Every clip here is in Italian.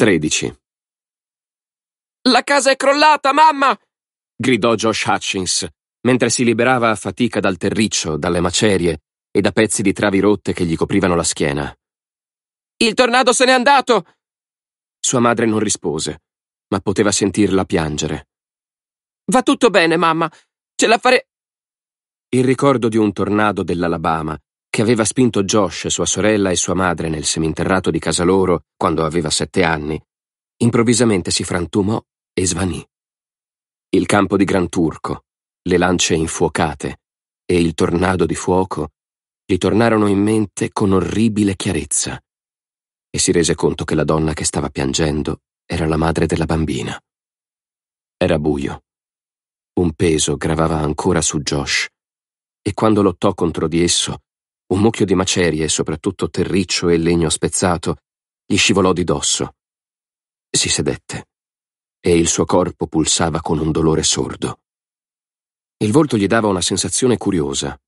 13. La casa è crollata, mamma! gridò Josh Hutchins, mentre si liberava a fatica dal terriccio, dalle macerie e da pezzi di travi rotte che gli coprivano la schiena. Il tornado se n'è andato! Sua madre non rispose, ma poteva sentirla piangere. Va tutto bene, mamma. Ce la fare. Il ricordo di un tornado dell'Alabama che aveva spinto Josh, sua sorella e sua madre nel seminterrato di casa loro quando aveva sette anni, improvvisamente si frantumò e svanì. Il campo di Gran Turco, le lance infuocate e il tornado di fuoco gli tornarono in mente con orribile chiarezza e si rese conto che la donna che stava piangendo era la madre della bambina. Era buio. Un peso gravava ancora su Josh e quando lottò contro di esso un mucchio di macerie, soprattutto terriccio e legno spezzato, gli scivolò di dosso. Si sedette e il suo corpo pulsava con un dolore sordo. Il volto gli dava una sensazione curiosa.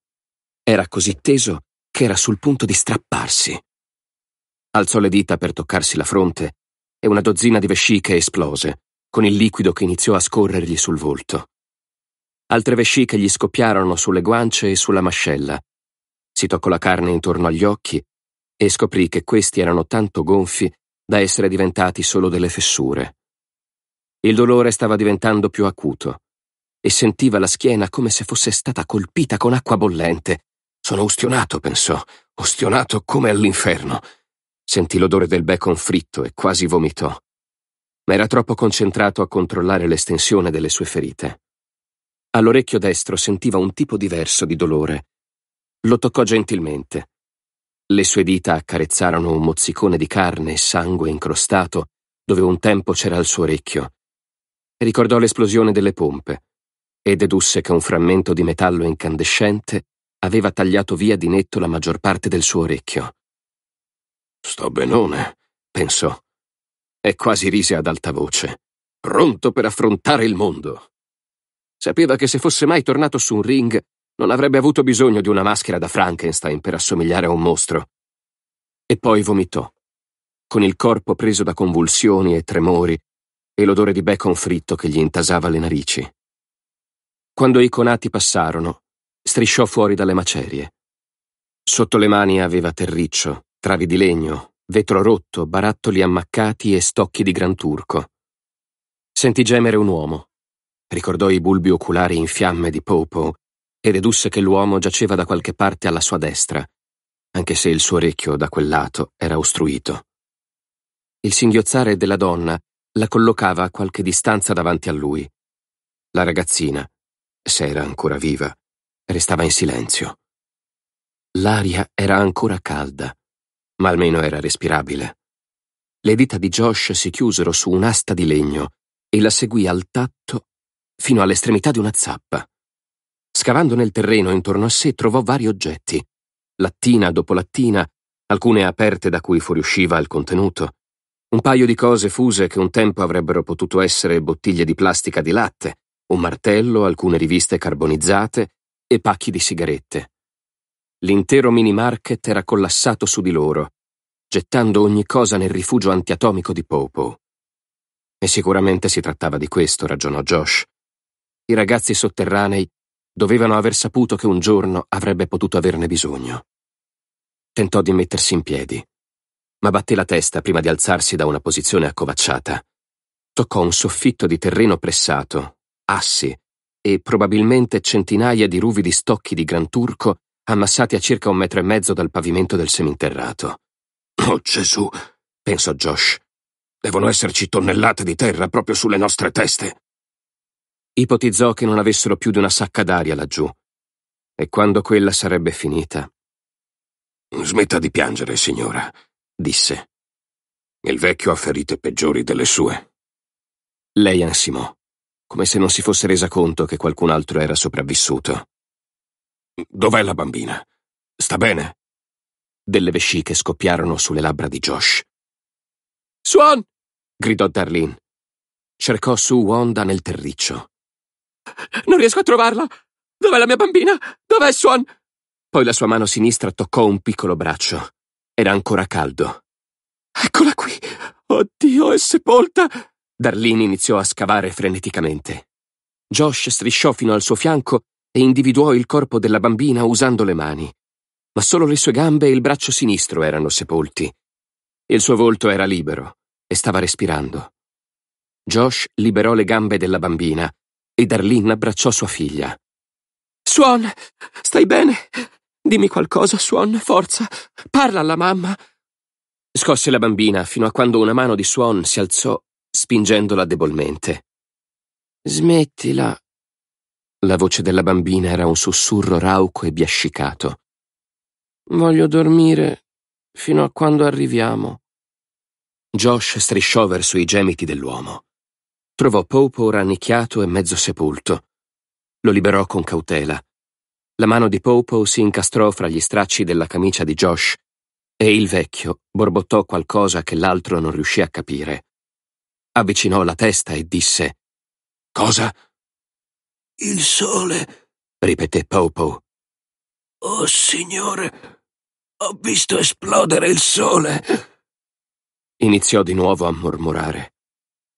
Era così teso che era sul punto di strapparsi. Alzò le dita per toccarsi la fronte e una dozzina di vesciche esplose, con il liquido che iniziò a scorrergli sul volto. Altre vesciche gli scoppiarono sulle guance e sulla mascella, si toccò la carne intorno agli occhi e scoprì che questi erano tanto gonfi da essere diventati solo delle fessure. Il dolore stava diventando più acuto e sentiva la schiena come se fosse stata colpita con acqua bollente. Sono ustionato, pensò, ustionato come all'inferno. Sentì l'odore del bacon fritto e quasi vomitò. Ma era troppo concentrato a controllare l'estensione delle sue ferite. All'orecchio destro sentiva un tipo diverso di dolore, lo toccò gentilmente. Le sue dita accarezzarono un mozzicone di carne e sangue incrostato dove un tempo c'era il suo orecchio. Ricordò l'esplosione delle pompe e dedusse che un frammento di metallo incandescente aveva tagliato via di netto la maggior parte del suo orecchio. Sto benone, pensò, e quasi rise ad alta voce, pronto per affrontare il mondo. Sapeva che se fosse mai tornato su un ring non avrebbe avuto bisogno di una maschera da Frankenstein per assomigliare a un mostro. E poi vomitò, con il corpo preso da convulsioni e tremori e l'odore di bacon fritto che gli intasava le narici. Quando i conati passarono, strisciò fuori dalle macerie. Sotto le mani aveva terriccio, travi di legno, vetro rotto, barattoli ammaccati e stocchi di gran turco. Sentì gemere un uomo. Ricordò i bulbi oculari in fiamme di Popo e dedusse che l'uomo giaceva da qualche parte alla sua destra, anche se il suo orecchio da quel lato era ostruito. Il singhiozzare della donna la collocava a qualche distanza davanti a lui. La ragazzina, se era ancora viva, restava in silenzio. L'aria era ancora calda, ma almeno era respirabile. Le dita di Josh si chiusero su un'asta di legno e la seguì al tatto fino all'estremità di una zappa. Scavando nel terreno intorno a sé trovò vari oggetti, lattina dopo lattina, alcune aperte da cui fuoriusciva il contenuto, un paio di cose fuse che un tempo avrebbero potuto essere bottiglie di plastica di latte, un martello, alcune riviste carbonizzate e pacchi di sigarette. L'intero mini market era collassato su di loro, gettando ogni cosa nel rifugio antiatomico di Popo. E sicuramente si trattava di questo, ragionò Josh. I ragazzi sotterranei Dovevano aver saputo che un giorno avrebbe potuto averne bisogno. Tentò di mettersi in piedi, ma batté la testa prima di alzarsi da una posizione accovacciata. Toccò un soffitto di terreno pressato, assi e probabilmente centinaia di ruvidi stocchi di gran turco ammassati a circa un metro e mezzo dal pavimento del seminterrato. Oh Gesù, pensò Josh. Devono esserci tonnellate di terra proprio sulle nostre teste ipotizzò che non avessero più di una sacca d'aria laggiù. E quando quella sarebbe finita. Smetta di piangere, signora, disse. Il vecchio ha ferite peggiori delle sue. Lei ansimò, come se non si fosse resa conto che qualcun altro era sopravvissuto. Dov'è la bambina? Sta bene? Delle vesciche scoppiarono sulle labbra di Josh. Swan! gridò Darlene. Cercò su Wanda nel terriccio. Non riesco a trovarla! Dov'è la mia bambina? Dov'è Swan? Poi la sua mano sinistra toccò un piccolo braccio. Era ancora caldo. Eccola qui! Oddio, è sepolta! Darlene iniziò a scavare freneticamente. Josh strisciò fino al suo fianco e individuò il corpo della bambina usando le mani. Ma solo le sue gambe e il braccio sinistro erano sepolti. Il suo volto era libero e stava respirando. Josh liberò le gambe della bambina e Darlene abbracciò sua figlia. Swan, stai bene? Dimmi qualcosa, Swan, forza, parla alla mamma. Scosse la bambina fino a quando una mano di Swan si alzò, spingendola debolmente. Smettila. La voce della bambina era un sussurro rauco e biascicato. Voglio dormire fino a quando arriviamo. Josh strisciò verso i gemiti dell'uomo. Trovò Pope rannicchiato e mezzo sepolto. Lo liberò con cautela. La mano di Popo si incastrò fra gli stracci della camicia di Josh e il vecchio borbottò qualcosa che l'altro non riuscì a capire. Avvicinò la testa e disse Cosa? Il sole, ripeté Popo. Oh signore, ho visto esplodere il sole. Iniziò di nuovo a mormorare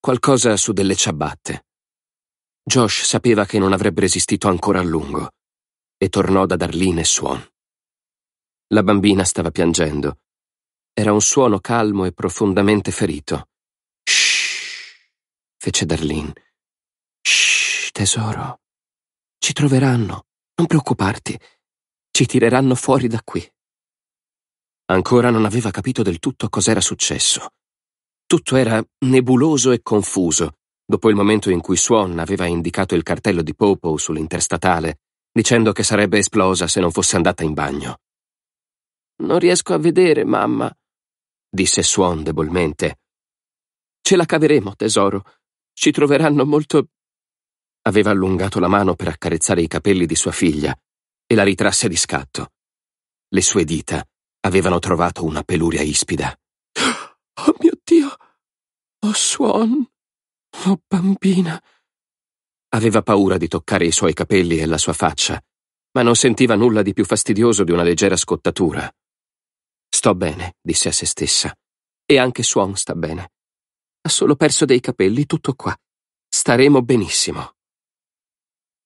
qualcosa su delle ciabatte. Josh sapeva che non avrebbe resistito ancora a lungo e tornò da Darlene e Swan. La bambina stava piangendo. Era un suono calmo e profondamente ferito. Shh, fece Darlene. Shh, tesoro. Ci troveranno. Non preoccuparti. Ci tireranno fuori da qui. Ancora non aveva capito del tutto cos'era successo. Tutto era nebuloso e confuso, dopo il momento in cui Swan aveva indicato il cartello di Popo sull'interstatale, dicendo che sarebbe esplosa se non fosse andata in bagno. Non riesco a vedere, mamma, disse Swan debolmente. Ce la caveremo, tesoro. Ci troveranno molto. Aveva allungato la mano per accarezzare i capelli di sua figlia e la ritrasse di scatto. Le sue dita avevano trovato una peluria ispida. Oh mio Oh, Swan! Oh, bambina! Aveva paura di toccare i suoi capelli e la sua faccia, ma non sentiva nulla di più fastidioso di una leggera scottatura. Sto bene, disse a se stessa. E anche Swan sta bene. Ha solo perso dei capelli, tutto qua. Staremo benissimo.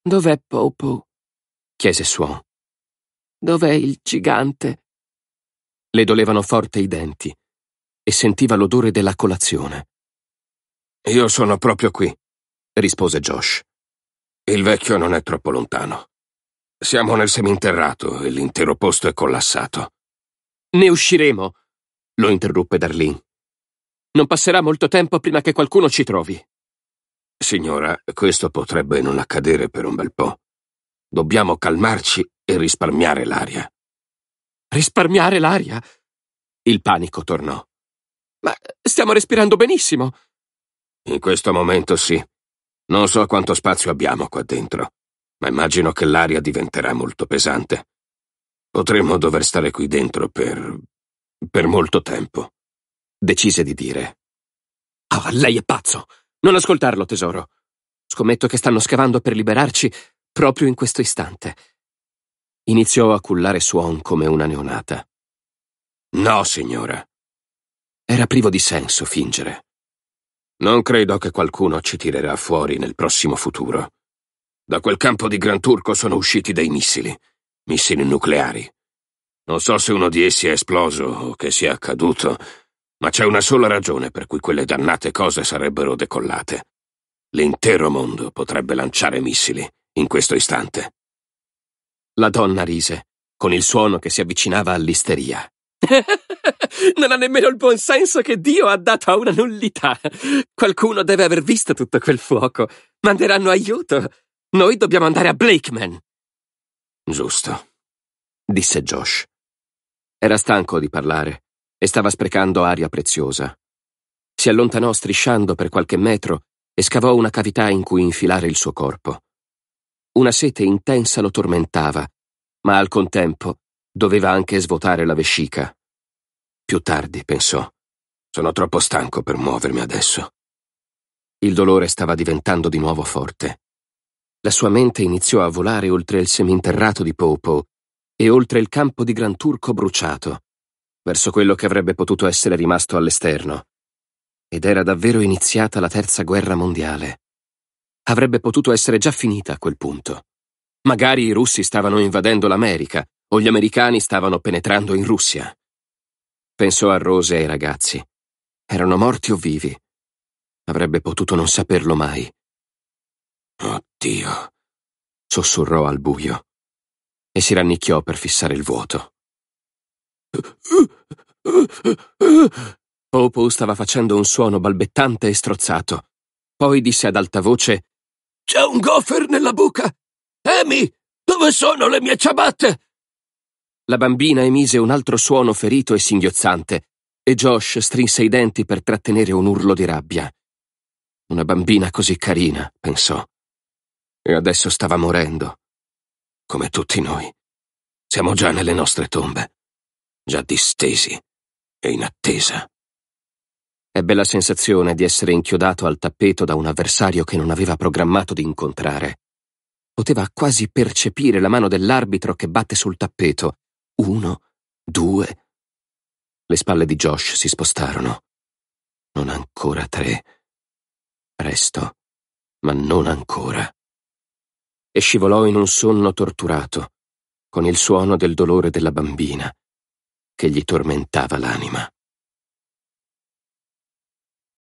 Dov'è Popo? chiese Swan. Dov'è il gigante? Le dolevano forte i denti e sentiva l'odore della colazione. Io sono proprio qui, rispose Josh. Il vecchio non è troppo lontano. Siamo nel seminterrato e l'intero posto è collassato. Ne usciremo, lo interruppe Darlene. Non passerà molto tempo prima che qualcuno ci trovi. Signora, questo potrebbe non accadere per un bel po'. Dobbiamo calmarci e risparmiare l'aria. Risparmiare l'aria? Il panico tornò. Ma stiamo respirando benissimo. In questo momento sì. Non so quanto spazio abbiamo qua dentro, ma immagino che l'aria diventerà molto pesante. Potremmo dover stare qui dentro per... per molto tempo. Decise di dire. Ah, oh, lei è pazzo! Non ascoltarlo, tesoro. Scommetto che stanno scavando per liberarci proprio in questo istante. Iniziò a cullare Suon come una neonata. No, signora. Era privo di senso fingere. Non credo che qualcuno ci tirerà fuori nel prossimo futuro. Da quel campo di Gran Turco sono usciti dei missili, missili nucleari. Non so se uno di essi è esploso o che sia accaduto, ma c'è una sola ragione per cui quelle dannate cose sarebbero decollate. L'intero mondo potrebbe lanciare missili in questo istante. La donna rise, con il suono che si avvicinava all'isteria. non ha nemmeno il buon senso che Dio ha dato a una nullità. Qualcuno deve aver visto tutto quel fuoco. Manderanno aiuto. Noi dobbiamo andare a Blakeman. Giusto, disse Josh. Era stanco di parlare e stava sprecando aria preziosa. Si allontanò strisciando per qualche metro e scavò una cavità in cui infilare il suo corpo. Una sete intensa lo tormentava, ma al contempo doveva anche svuotare la vescica. Più tardi, pensò. Sono troppo stanco per muovermi adesso. Il dolore stava diventando di nuovo forte. La sua mente iniziò a volare oltre il seminterrato di Popo e oltre il campo di Gran Turco bruciato, verso quello che avrebbe potuto essere rimasto all'esterno. Ed era davvero iniziata la terza guerra mondiale. Avrebbe potuto essere già finita a quel punto. Magari i russi stavano invadendo l'America o gli americani stavano penetrando in Russia. Pensò a Rose e ai ragazzi. Erano morti o vivi. Avrebbe potuto non saperlo mai. Oddio, sussurrò al buio e si rannicchiò per fissare il vuoto. Popo stava facendo un suono balbettante e strozzato. Poi disse ad alta voce: C'è un goffer nella buca! Amy, dove sono le mie ciabatte? La bambina emise un altro suono ferito e singhiozzante, e Josh strinse i denti per trattenere un urlo di rabbia. Una bambina così carina, pensò. E adesso stava morendo. Come tutti noi. Siamo già nelle nostre tombe. Già distesi e in attesa. Ebbe la sensazione di essere inchiodato al tappeto da un avversario che non aveva programmato di incontrare. Poteva quasi percepire la mano dell'arbitro che batte sul tappeto uno, due. Le spalle di Josh si spostarono. Non ancora tre. Presto, ma non ancora. E scivolò in un sonno torturato, con il suono del dolore della bambina, che gli tormentava l'anima.